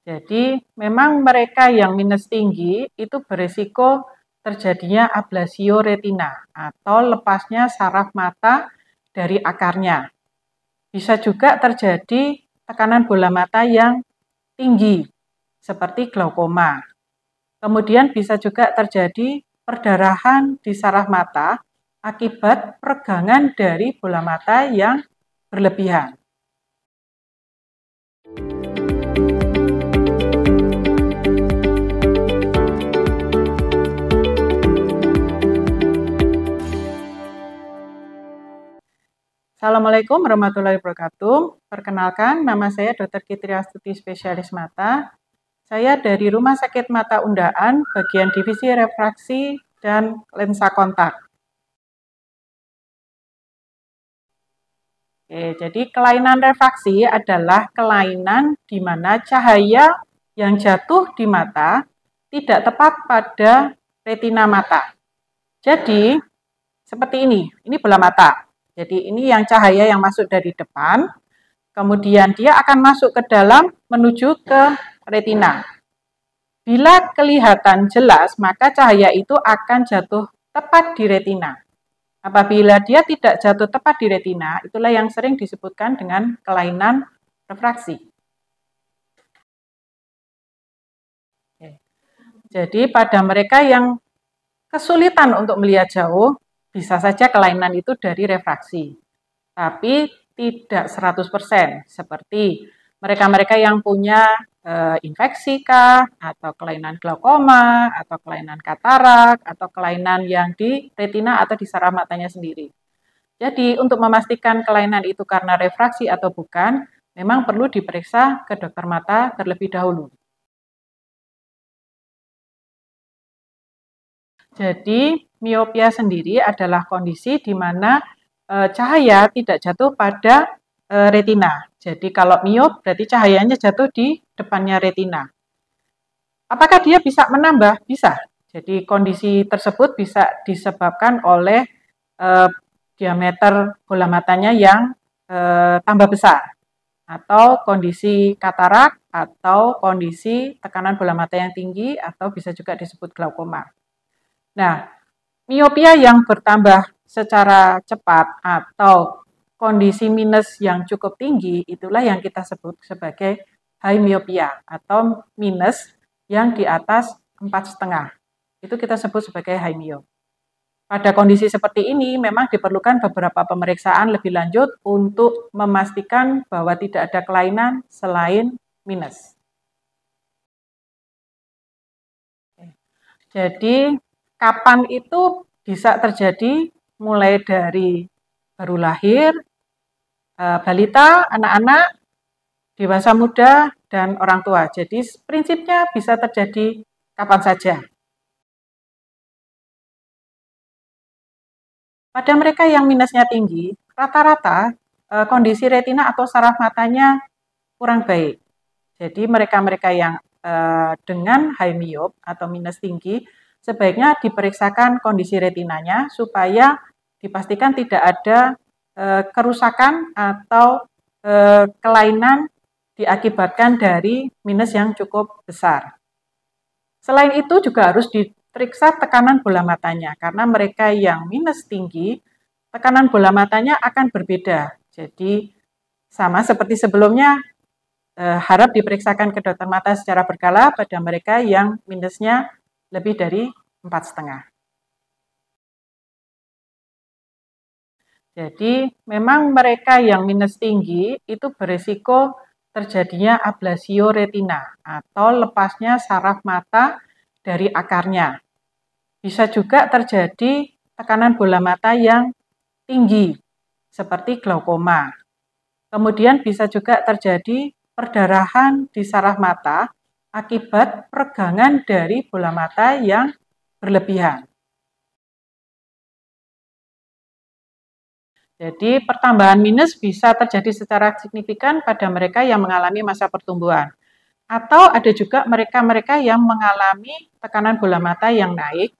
Jadi memang mereka yang minus tinggi itu beresiko terjadinya ablasio retina atau lepasnya saraf mata dari akarnya. Bisa juga terjadi tekanan bola mata yang tinggi seperti glaukoma. Kemudian bisa juga terjadi perdarahan di saraf mata akibat pergangan dari bola mata yang berlebihan. Assalamualaikum warahmatullahi wabarakatuh. Perkenalkan, nama saya Dr. Kitri Astuti Spesialis Mata. Saya dari Rumah Sakit Mata Undaan, bagian Divisi Refraksi dan Lensa Kontak. Oke, jadi kelainan refraksi adalah kelainan di mana cahaya yang jatuh di mata tidak tepat pada retina mata. Jadi, seperti ini, ini bola mata. Jadi ini yang cahaya yang masuk dari depan, kemudian dia akan masuk ke dalam menuju ke retina. Bila kelihatan jelas, maka cahaya itu akan jatuh tepat di retina. Apabila dia tidak jatuh tepat di retina, itulah yang sering disebutkan dengan kelainan refraksi. Jadi pada mereka yang kesulitan untuk melihat jauh, bisa saja kelainan itu dari refraksi. Tapi tidak 100% seperti mereka-mereka yang punya eh, infeksi kah atau kelainan glaukoma atau kelainan katarak atau kelainan yang di retina atau di saraf matanya sendiri. Jadi untuk memastikan kelainan itu karena refraksi atau bukan, memang perlu diperiksa ke dokter mata terlebih dahulu. Jadi miopia sendiri adalah kondisi di mana eh, cahaya tidak jatuh pada eh, retina. Jadi kalau miop berarti cahayanya jatuh di depannya retina. Apakah dia bisa menambah? Bisa. Jadi kondisi tersebut bisa disebabkan oleh eh, diameter bola matanya yang tambah besar atau kondisi katarak atau kondisi tekanan bola mata yang tinggi atau bisa juga disebut glaukoma. Nah, Miopia yang bertambah secara cepat atau kondisi minus yang cukup tinggi itulah yang kita sebut sebagai high miopia atau minus yang di atas empat setengah. Itu kita sebut sebagai high mio. Pada kondisi seperti ini memang diperlukan beberapa pemeriksaan lebih lanjut untuk memastikan bahwa tidak ada kelainan selain minus. Jadi kapan itu bisa terjadi mulai dari baru lahir, eh, balita, anak-anak, dewasa muda, dan orang tua. Jadi prinsipnya bisa terjadi kapan saja. Pada mereka yang minusnya tinggi, rata-rata eh, kondisi retina atau saraf matanya kurang baik. Jadi mereka-mereka yang eh, dengan high myop atau minus tinggi sebaiknya diperiksakan kondisi retinanya supaya dipastikan tidak ada e, kerusakan atau e, kelainan diakibatkan dari minus yang cukup besar. Selain itu juga harus diperiksa tekanan bola matanya karena mereka yang minus tinggi tekanan bola matanya akan berbeda. Jadi sama seperti sebelumnya e, harap diperiksakan ke dokter mata secara berkala pada mereka yang minusnya lebih dari empat setengah. Jadi memang mereka yang minus tinggi itu beresiko terjadinya ablasio retina atau lepasnya saraf mata dari akarnya. Bisa juga terjadi tekanan bola mata yang tinggi seperti glaukoma. Kemudian bisa juga terjadi perdarahan di saraf mata akibat peregangan dari bola mata yang berlebihan. Jadi pertambahan minus bisa terjadi secara signifikan pada mereka yang mengalami masa pertumbuhan. Atau ada juga mereka-mereka yang mengalami tekanan bola mata yang naik.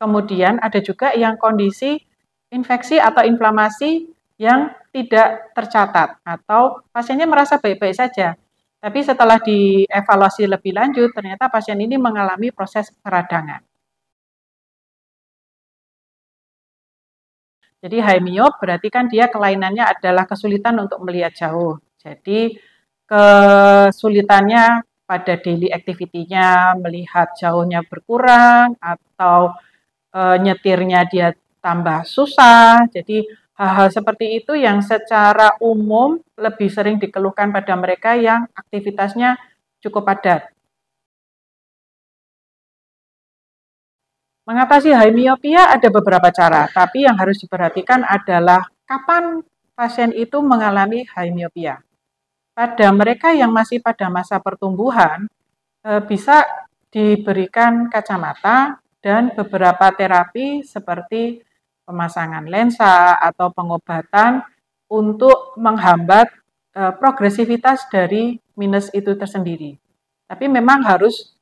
Kemudian ada juga yang kondisi infeksi atau inflamasi yang tidak tercatat atau pasiennya merasa baik-baik saja, tapi setelah dievaluasi lebih lanjut, ternyata pasien ini mengalami proses peradangan. Jadi high myop berarti kan dia kelainannya adalah kesulitan untuk melihat jauh. Jadi kesulitannya pada daily activity-nya melihat jauhnya berkurang atau e, nyetirnya dia tambah susah. Jadi Hal-hal seperti itu yang secara umum lebih sering dikeluhkan pada mereka yang aktivitasnya cukup padat. Mengatasi miopia ada beberapa cara, tapi yang harus diperhatikan adalah kapan pasien itu mengalami miopia. Pada mereka yang masih pada masa pertumbuhan, eh, bisa diberikan kacamata dan beberapa terapi seperti pemasangan lensa atau pengobatan untuk menghambat e, progresivitas dari minus itu tersendiri. Tapi memang harus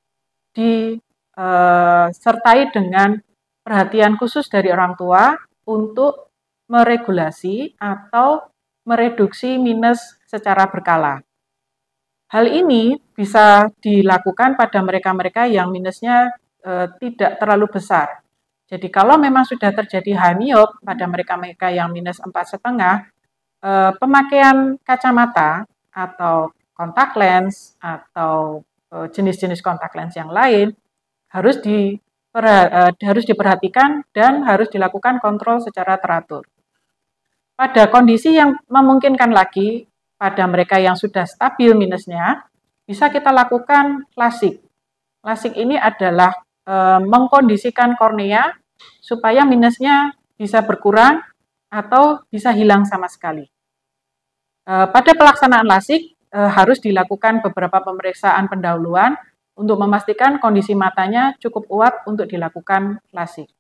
disertai e, dengan perhatian khusus dari orang tua untuk meregulasi atau mereduksi minus secara berkala. Hal ini bisa dilakukan pada mereka-mereka yang minusnya e, tidak terlalu besar, jadi kalau memang sudah terjadi high hamiop pada mereka-mereka yang minus empat setengah, eh, pemakaian kacamata atau kontak lens atau eh, jenis-jenis kontak lens yang lain harus di eh, harus diperhatikan dan harus dilakukan kontrol secara teratur. Pada kondisi yang memungkinkan lagi pada mereka yang sudah stabil minusnya, bisa kita lakukan klasik. Klasik ini adalah e, mengkondisikan kornea supaya minusnya bisa berkurang atau bisa hilang sama sekali. E, pada pelaksanaan lasik e, harus dilakukan beberapa pemeriksaan pendahuluan untuk memastikan kondisi matanya cukup kuat untuk dilakukan lasik.